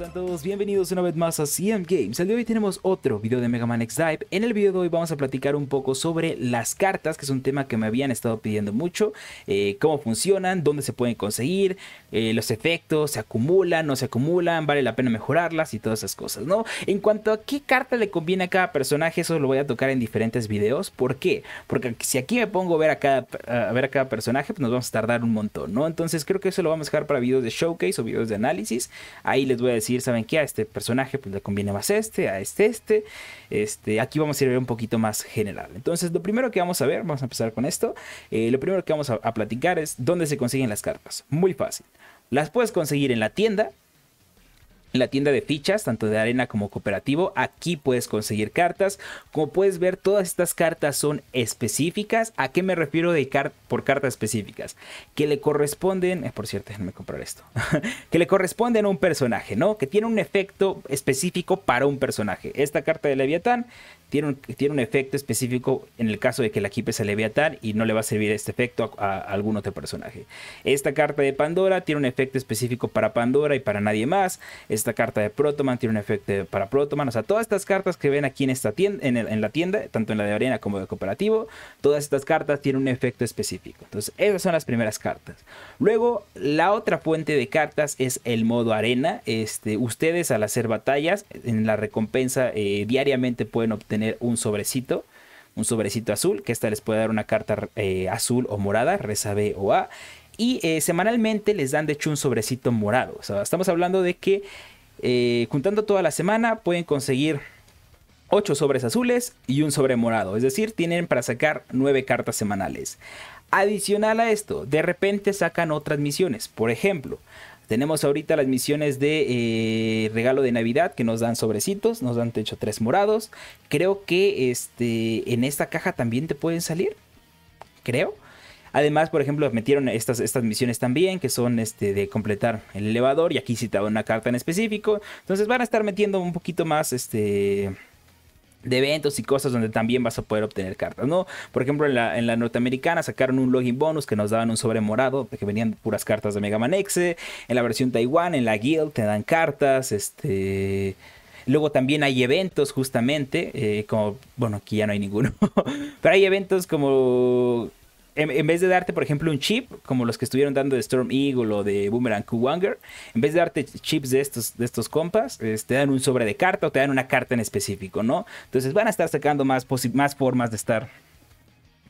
a todos? Bienvenidos una vez más a CM Games. El día de hoy tenemos otro video de Mega Man X Dive. En el video de hoy vamos a platicar un poco sobre las cartas, que es un tema que me habían estado pidiendo mucho. Eh, cómo funcionan, dónde se pueden conseguir, eh, los efectos, se acumulan, no se acumulan, vale la pena mejorarlas y todas esas cosas, ¿no? En cuanto a qué carta le conviene a cada personaje, eso lo voy a tocar en diferentes videos. ¿Por qué? Porque si aquí me pongo a ver a cada, a ver a cada personaje, pues nos vamos a tardar un montón, ¿no? Entonces creo que eso lo vamos a dejar para videos de showcase o videos de análisis. Ahí les voy a decir ¿saben que A este personaje pues, le conviene más este, a este, este. este aquí vamos a ir a ver un poquito más general. Entonces, lo primero que vamos a ver, vamos a empezar con esto. Eh, lo primero que vamos a, platicar es dónde se consiguen las cartas. Muy fácil. Las puedes conseguir en la tienda, en la tienda de fichas, tanto de arena como cooperativo. Aquí puedes conseguir cartas. Como puedes ver, todas estas cartas son específicas. ¿A qué me refiero por cartas específicas? Que le corresponden, eh, por cierto, déjenme comprar esto, que le corresponden a un personaje, ¿no? Que tiene un efecto específico para un personaje. Esta carta de Leviatán tiene un, tiene un efecto específico en el caso de que la equipes a Leviatán y no le va a servir este efecto a, algún otro personaje. Esta carta de Pandora tiene un efecto específico para Pandora y para nadie más. Esta carta de Protoman tiene un efecto para Protoman. O sea, todas estas cartas que ven aquí en, esta tienda, en, la tienda, tanto en la de arena como de cooperativo, todas estas cartas tienen un efecto específico. Entonces, esas son las primeras cartas. Luego, la otra fuente de cartas es el modo arena. Este, ustedes al hacer batallas, en la recompensa eh, diariamente pueden obtener un sobrecito un sobrecito azul, que esta les puede dar una carta eh, azul o morada, B o A. Y eh, semanalmente les dan de hecho un sobrecito morado. O sea, estamos hablando de que eh, juntando toda la semana pueden conseguir 8 sobres azules y un sobre morado. Es decir, tienen para sacar 9 cartas semanales. Adicional a esto, de repente sacan otras misiones. Por ejemplo, tenemos ahorita las misiones de eh, regalo de Navidad que nos dan sobrecitos, nos dan de hecho tres morados. Creo que este, en esta caja también te pueden salir. Creo. Además, por ejemplo, metieron estas, estas misiones también, que son este, de completar el elevador, y aquí citaba una carta en específico. Entonces van a estar metiendo un poquito más este, de eventos y cosas donde también vas a poder obtener cartas, ¿no? Por ejemplo, en la, norteamericana sacaron un login bonus que nos daban un sobre morado, que venían puras cartas de Mega Man X. En la versión Taiwán, en la guild, te dan cartas, este... Luego también hay eventos justamente, eh, como, bueno, aquí ya no hay ninguno, pero hay eventos como en, vez de darte, por ejemplo, un chip, como los que estuvieron dando de Storm Eagle o de Boomerang Kuwanger, en vez de darte chips de estos, de estos compas, te dan un sobre de carta o te dan una carta en específico, ¿no? Entonces van a estar sacando más, más formas de estar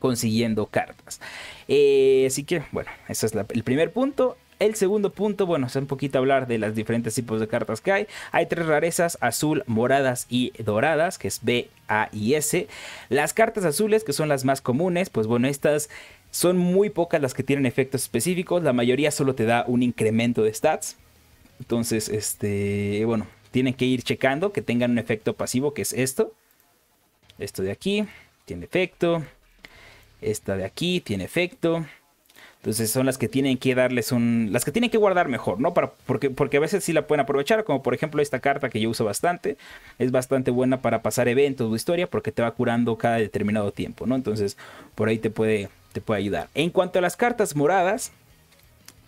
consiguiendo cartas. Eh, así que, bueno, ese es el primer punto. El segundo punto, bueno, es un poquito hablar de los diferentes tipos de cartas que hay. Hay tres rarezas, azul, moradas y doradas, que es B, A y S. Las cartas azules, que son las más comunes, pues bueno, estas son muy pocas las que tienen efectos específicos, la mayoría solo te da un incremento de stats. Entonces, este, bueno, tienen que ir checando que tengan un efecto pasivo, que es esto. Esto de aquí tiene efecto. Esta de aquí tiene efecto. Entonces son las que tienen que darles un... Las que tienen que guardar mejor, ¿no? Para, porque, porque a veces sí la pueden aprovechar, como por ejemplo esta carta que yo uso bastante. Es bastante buena para pasar eventos o historia porque te va curando cada determinado tiempo, ¿no? Entonces por ahí te puede te puede ayudar. En cuanto a las cartas moradas,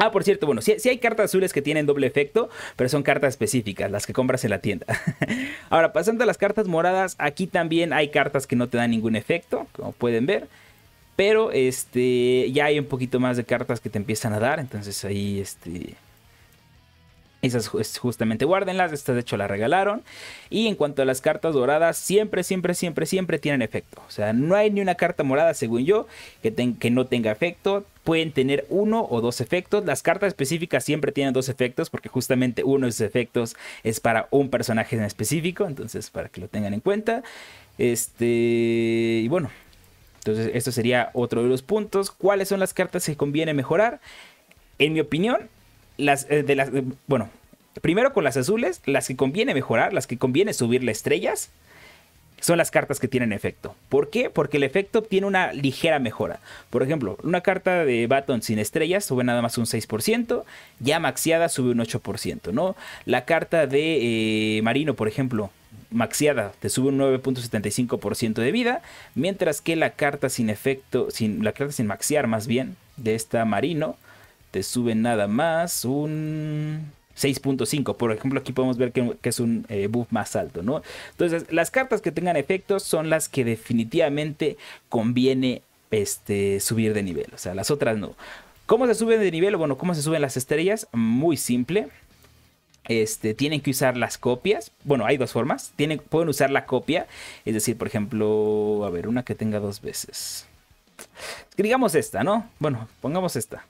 Ah, por cierto, bueno, si hay cartas azules que tienen doble efecto, pero son cartas específicas, las que compras en la tienda. Ahora, pasando a las cartas moradas, aquí también hay cartas que no te dan ningún efecto, como pueden ver. Pero este, ya hay un poquito más de cartas que te empiezan a dar, entonces ahí este, esas justamente guárdenlas, estas de hecho las regalaron. Y en cuanto a las cartas doradas, siempre, siempre, siempre, siempre tienen efecto. O sea, no hay ni una carta morada, según yo, que, que no tenga efecto. Pueden tener uno o dos efectos. Las cartas específicas siempre tienen dos efectos, porque justamente uno de sus efectos es para un personaje en específico. Entonces, para que lo tengan en cuenta. Este. Y bueno. Entonces, esto sería otro de los puntos. ¿Cuáles son las cartas que conviene mejorar? En mi opinión, las, eh, de las, eh, bueno, primero con las azules, las que conviene mejorar, las que conviene subirle estrellas, son las cartas que tienen efecto. ¿Por qué? Porque el efecto tiene una ligera mejora. Por ejemplo, una carta de Baton sin estrellas sube nada más un 6%, ya maxiada sube un 8%, ¿no? La carta de eh, Marino, por ejemplo, maxiada te sube un 9.75% de vida, mientras que la carta sin efecto, sin, la carta sin maxiar más bien, de esta Marino, te sube nada más un 6.5. Por ejemplo, aquí podemos ver que, es un eh, buff más alto, ¿no? Entonces, las cartas que tengan efectos son las que definitivamente conviene este, subir de nivel. O sea, las otras no. ¿Cómo se suben de nivel? Bueno, ¿cómo se suben las estrellas? Muy simple. Este, tienen que usar las copias. Bueno, hay dos formas. Tienen, pueden usar la copia. Es decir, por ejemplo, a ver, una que tenga dos veces. Digamos esta, ¿no? Bueno, pongamos esta.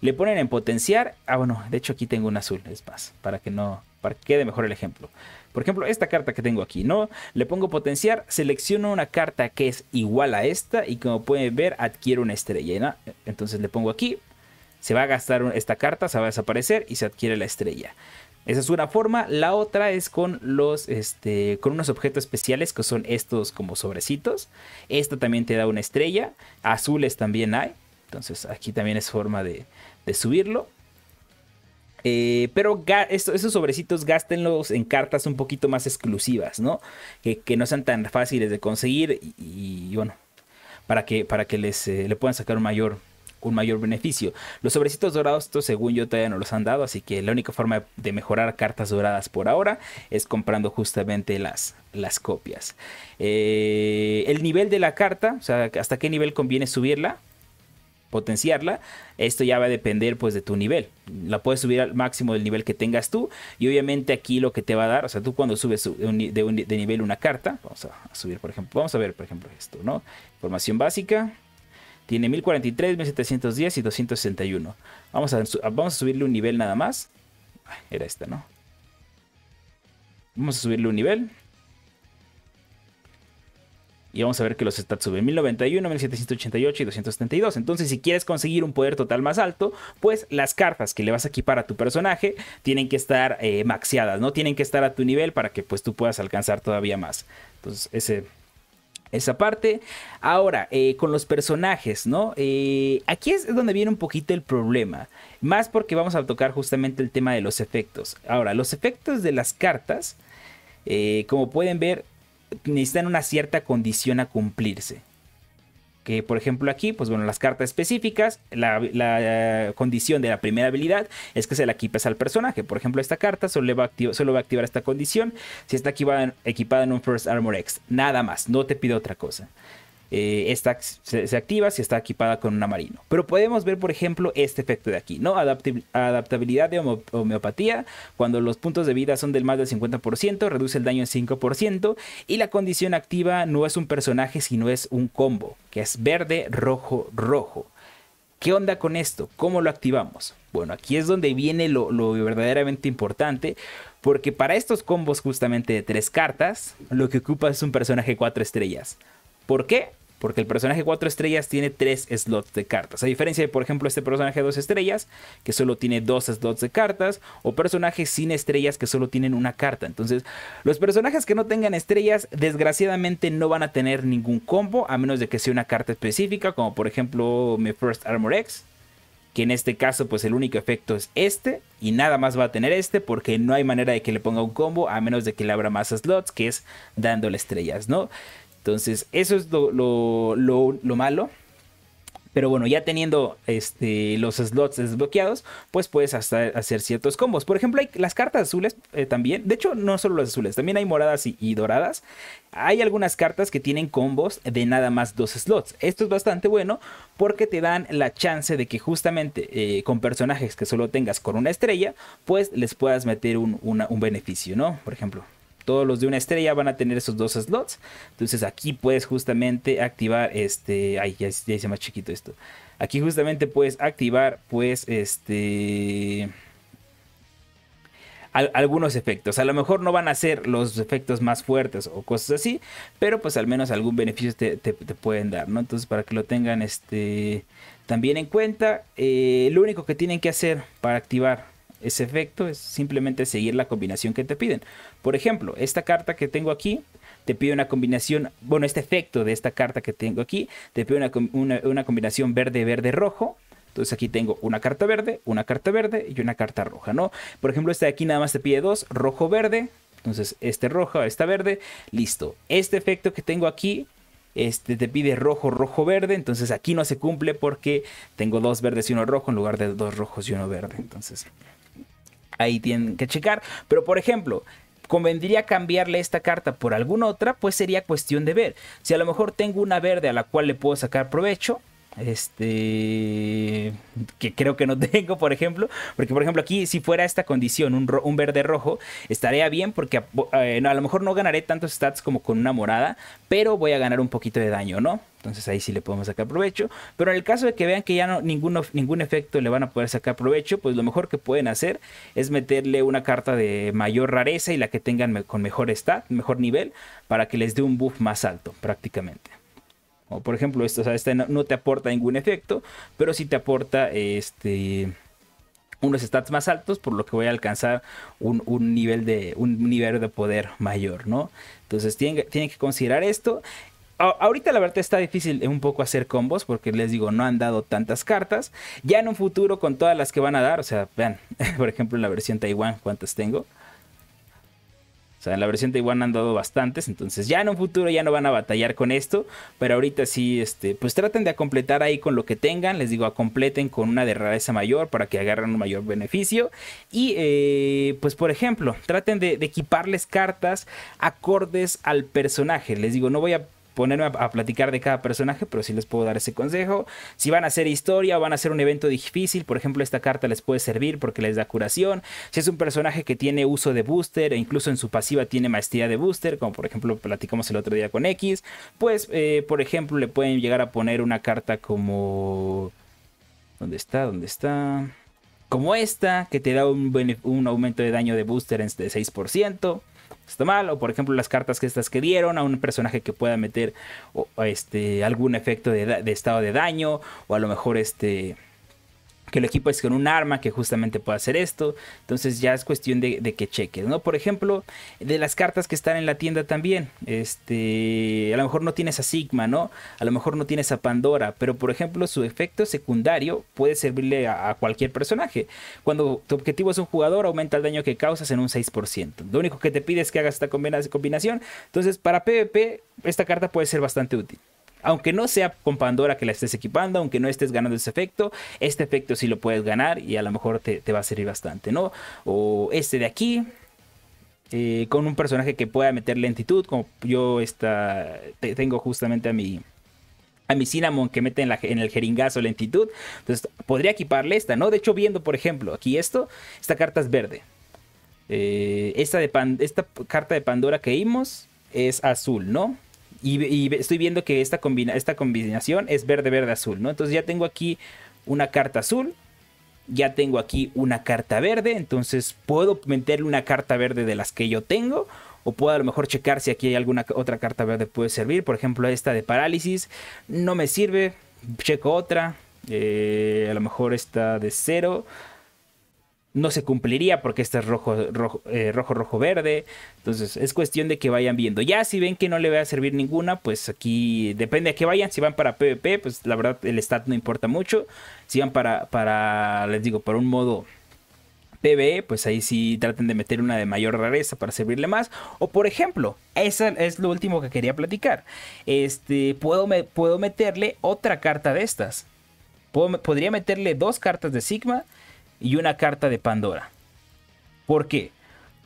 Le ponen en potenciar. Ah, bueno, de hecho aquí tengo un azul, es más, para que no, para que quede mejor el ejemplo. Por ejemplo, esta carta que tengo aquí, ¿no? Le pongo potenciar, selecciono una carta que es igual a esta y como pueden ver adquiere una estrella. ¿no? Entonces le pongo aquí, se va a gastar esta carta, se va a desaparecer y se adquiere la estrella. Esa es una forma. La otra es con los, este, con unos objetos especiales que son estos como sobrecitos. Esta también te da una estrella. Azules también hay. Entonces aquí también es forma de, subirlo. Eh, pero esos sobrecitos gástenlos en cartas un poquito más exclusivas, ¿no? Que, no sean tan fáciles de conseguir y, bueno, para que, para que les eh, le puedan sacar un mayor, un mayor beneficio. Los sobrecitos dorados, estos según yo todavía no los han dado, así que la única forma de mejorar cartas doradas por ahora es comprando justamente las, las copias. Eh, el nivel de la carta, o sea, hasta qué nivel conviene subirla, potenciarla. Esto ya va a depender pues de tu nivel. La puedes subir al máximo del nivel que tengas tú y obviamente aquí lo que te va a dar, o sea, tú cuando subes de, nivel una carta, vamos a subir por ejemplo, vamos a ver por ejemplo esto, ¿no? Formación básica, tiene 1043, 1710 y 261. Vamos a, vamos a subirle un nivel nada más. Era esta, ¿no? Vamos a subirle un nivel. Y vamos a ver que los stats suben 1091, 1788 y 272. Entonces, si quieres conseguir un poder total más alto, pues las cartas que le vas a equipar a tu personaje tienen que estar eh, maxeadas, maxiadas, ¿no? Tienen que estar a tu nivel para que pues tú puedas alcanzar todavía más. Entonces, ese esa parte. Ahora, eh, con los personajes, ¿no? Eh, aquí es donde viene un poquito el problema. Más porque vamos a tocar justamente el tema de los efectos. Ahora, los efectos de las cartas, como pueden ver, necesitan una cierta condición a cumplirse. Que por ejemplo aquí, pues bueno, las cartas específicas, la, eh, condición de la primera habilidad es que se la equipes al personaje. Por ejemplo, esta carta solo va, a solo va a activar esta condición si está equipada en, equipada en un First Armor X. Nada más, no te pido otra cosa. Eh, esta se, activa si está equipada con una marino. Pero podemos ver, por ejemplo, este efecto de aquí, ¿no? adaptabilidad de homeopatía, cuando los puntos de vida son del más del 50%, reduce el daño en 5%, y la condición activa no es un personaje, sino es un combo, que es verde, rojo, rojo. ¿Qué onda con esto? ¿Cómo lo activamos? Bueno, aquí es donde viene lo, lo, verdaderamente importante, porque para estos combos justamente de tres cartas, lo que ocupa es un personaje cuatro estrellas. ¿Por qué? porque el personaje 4 estrellas tiene 3 slots de cartas. A diferencia de, por ejemplo, este personaje 2 estrellas, que solo tiene 2 slots de cartas, o personajes sin estrellas que solo tienen una carta. Entonces, los personajes que no tengan estrellas, desgraciadamente no van a tener ningún combo, a menos de que sea una carta específica, como por ejemplo mi First Armor X, que en este caso pues el único efecto es este y nada más va a tener este porque no hay manera de que le ponga un combo a menos de que le abra más slots que es dándole estrellas, ¿no? Entonces, eso es lo, malo. Pero bueno, ya teniendo este, los slots desbloqueados, pues puedes hacer ciertos combos. Por ejemplo, hay las cartas azules eh, también. De hecho, no solo las azules, también hay moradas y, doradas. Hay algunas cartas que tienen combos de nada más dos slots. Esto es bastante bueno porque te dan la chance de que justamente eh, con personajes que solo tengas con una estrella, pues les puedas meter un beneficio, ¿no? Por ejemplo, todos los de una estrella van a tener esos dos slots. Entonces aquí puedes justamente activar este... Ay, ya, hice más chiquito esto. Aquí justamente puedes activar pues este algunos efectos. A lo mejor no van a ser los efectos más fuertes o cosas así, pero pues al menos algún beneficio te, pueden dar, ¿no? Entonces para que lo tengan este, también en cuenta, eh, lo único que tienen que hacer para activar ese efecto es simplemente seguir la combinación que te piden. Por ejemplo, esta carta que tengo aquí te pide una combinación, bueno, este efecto de esta carta que tengo aquí te pide una, combinación verde-verde-rojo. Entonces aquí tengo una carta verde, una carta verde y una carta roja, ¿no? Por ejemplo, esta de aquí nada más te pide dos, rojo-verde. Entonces este rojo, esta verde, listo. Este efecto que tengo aquí este te pide rojo, rojo, verde. Entonces aquí no se cumple porque tengo dos verdes y uno rojo en lugar de dos rojos y uno verde. Entonces ahí tienen que checar. Pero por ejemplo, convendría cambiarle esta carta por alguna otra, pues sería cuestión de ver. Si a lo mejor tengo una verde a la cual le puedo sacar provecho, este que creo que no tengo por ejemplo porque por ejemplo aquí si fuera esta condición un, verde rojo estaría bien porque eh, no, a lo mejor no ganaré tantos stats como con una morada pero voy a ganar un poquito de daño no entonces ahí sí le podemos sacar provecho pero en el caso de que vean que ya no ningún efecto le van a poder sacar provecho pues lo mejor que pueden hacer es meterle una carta de mayor rareza y la que tengan con mejor stat mejor nivel para que les dé un buff más alto prácticamente por ejemplo, esto, o esta no te aporta ningún efecto, pero sí te aporta este unos stats más altos, por lo que voy a alcanzar un, nivel, de, un nivel de poder mayor, ¿no? Entonces tienen, que considerar esto. ahorita la verdad está difícil un poco hacer combos porque les digo, no han dado tantas cartas. Ya en un futuro con todas las que van a dar, o sea, vean, por ejemplo, en la versión Taiwán, cuántas tengo sea, en la versión de Iwan han dado bastantes, entonces ya en un futuro ya no van a batallar con esto, pero ahorita sí, este, pues traten de completar ahí con lo que tengan, les digo, a completen con una de rareza mayor para que agarren un mayor beneficio y eh, pues por ejemplo, traten de equiparles cartas acordes al personaje, les digo, no voy a ponerme a, platicar de cada personaje, pero si les puedo dar ese consejo. Si van a hacer historia o van a hacer un evento difícil, por ejemplo, esta carta les puede servir porque les da curación. Si es un personaje que tiene uso de booster e incluso en su pasiva tiene maestría de booster, como por ejemplo platicamos el otro día con X, pues eh, por ejemplo le pueden llegar a poner una carta como... ¿Dónde está? ¿Dónde está? Como esta, que te da un, un aumento de daño de booster de 6% está mal. O por ejemplo, las cartas que estas que dieron a un personaje que pueda meter este, algún efecto de, de, estado de daño. O a lo mejor este que equipo es con un arma que justamente pueda hacer esto. Entonces ya es cuestión de, que cheques, ¿no? Por ejemplo, de las cartas que están en la tienda también. Este, a lo mejor no tienes a Sigma, ¿no? A lo mejor no tienes a Pandora, pero por ejemplo su efecto secundario puede servirle a, a cualquier personaje. Cuando tu objetivo es un jugador, aumenta el daño que causas en un 6%. Lo único que te pide es que hagas esta combinación. Entonces, para PvP, esta carta puede ser bastante útil aunque no sea con Pandora que la estés equipando, aunque no estés ganando ese efecto, este efecto sí lo puedes ganar y a lo mejor te, va a servir bastante, ¿no? O este de aquí, eh, con un personaje que pueda meter lentitud, como yo esta, tengo justamente a mi, a mi Cinnamon que mete en, la, en, el jeringazo lentitud. Entonces, podría equiparle esta, ¿no? De hecho, viendo, por ejemplo, aquí esto, esta carta es verde. Eh, esta, de esta carta de Pandora que vimos es azul, ¿no? Y, estoy viendo que esta, combina esta combinación es verde, verde, azul, ¿no? Entonces ya tengo aquí una carta azul, ya tengo aquí una carta verde, entonces puedo meterle una carta verde de las que yo tengo. O puedo a lo mejor checar si aquí hay alguna otra carta verde puede servir. Por ejemplo, esta de parálisis no me sirve. Checo otra. Eh, a lo mejor esta de cero no se cumpliría porque este es rojo, rojo, eh, rojo, rojo, verde. Entonces es cuestión de que vayan viendo. Ya si ven que no le va a servir ninguna, pues aquí depende a qué vayan. Si van para PvP, pues la verdad el stat no importa mucho. Si van para, para les digo, para un modo PvE, pues ahí sí traten de meter una de mayor rareza para servirle más. O por ejemplo, esa es lo último que quería platicar. Este, puedo, me, puedo meterle otra carta de estas. podría meterle dos cartas de Sigma y una carta de Pandora. ¿Por qué?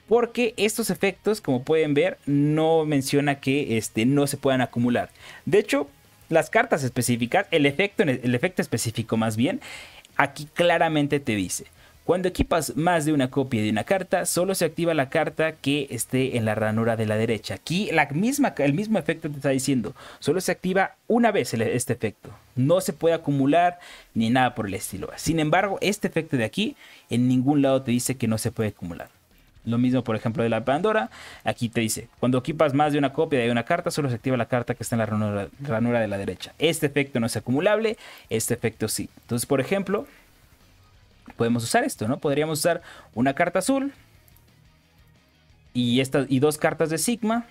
Porque estos efectos, como pueden ver, no menciona que este, no se puedan acumular. De hecho, las cartas específicas, el efecto, el efecto específico más bien, aquí claramente te dice cuando equipas más de una copia de una carta, solo se activa la carta que esté en la ranura de la derecha. Aquí la misma, el mismo efecto te está diciendo, solo se activa una vez este efecto. No se puede acumular ni nada por el estilo. Sin embargo, este efecto de aquí en ningún lado te dice que no se puede acumular. Lo mismo, por ejemplo, de la Pandora. Aquí te dice, cuando equipas más de una copia de una carta, solo se activa la carta que está en la ranura, ranura de la derecha. Este efecto no es acumulable, este efecto sí. Entonces, por ejemplo, podemos usar esto, ¿no? Podríamos usar una carta azul y, y dos cartas de Sigma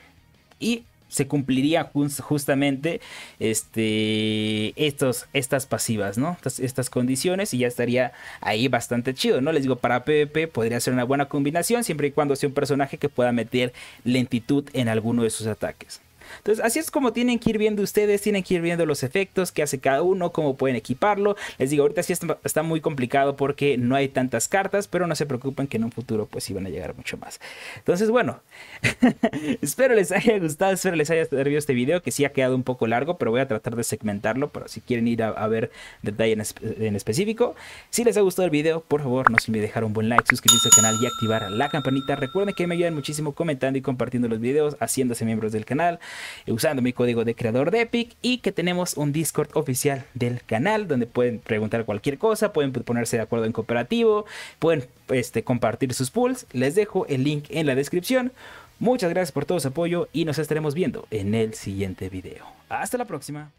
y se cumpliría justamente este, estos, estas pasivas, ¿no? Estas, estas, condiciones y ya estaría ahí bastante chido, ¿no? Les digo, para PvP podría ser una buena combinación siempre y cuando sea un personaje que pueda meter lentitud en alguno de sus ataques. Entonces, así es como tienen que ir viendo ustedes, tienen que ir viendo los efectos que hace cada uno, cómo pueden equiparlo. Les digo, ahorita sí está, muy complicado porque no hay tantas cartas, pero no se preocupen que en un futuro pues sí van a llegar mucho más. Entonces, bueno, espero les haya gustado, espero les haya servido este video, que sí ha quedado un poco largo, pero voy a tratar de segmentarlo, pero si quieren ir a, ver detalle en, específico. Si les ha gustado el video, por favor, no se olviden dejar un buen like, suscribirse al canal y activar la campanita. Recuerden que me ayudan muchísimo comentando y compartiendo los videos, haciéndose miembros del canal. Eh, usando mi código de creador de Epic y que tenemos un Discord oficial del canal donde pueden preguntar cualquier cosa, pueden ponerse de acuerdo en cooperativo, pueden este, compartir sus pulls. Les dejo el link en la descripción. Muchas gracias por todo su apoyo y nos estaremos viendo en el siguiente video. Hasta la próxima.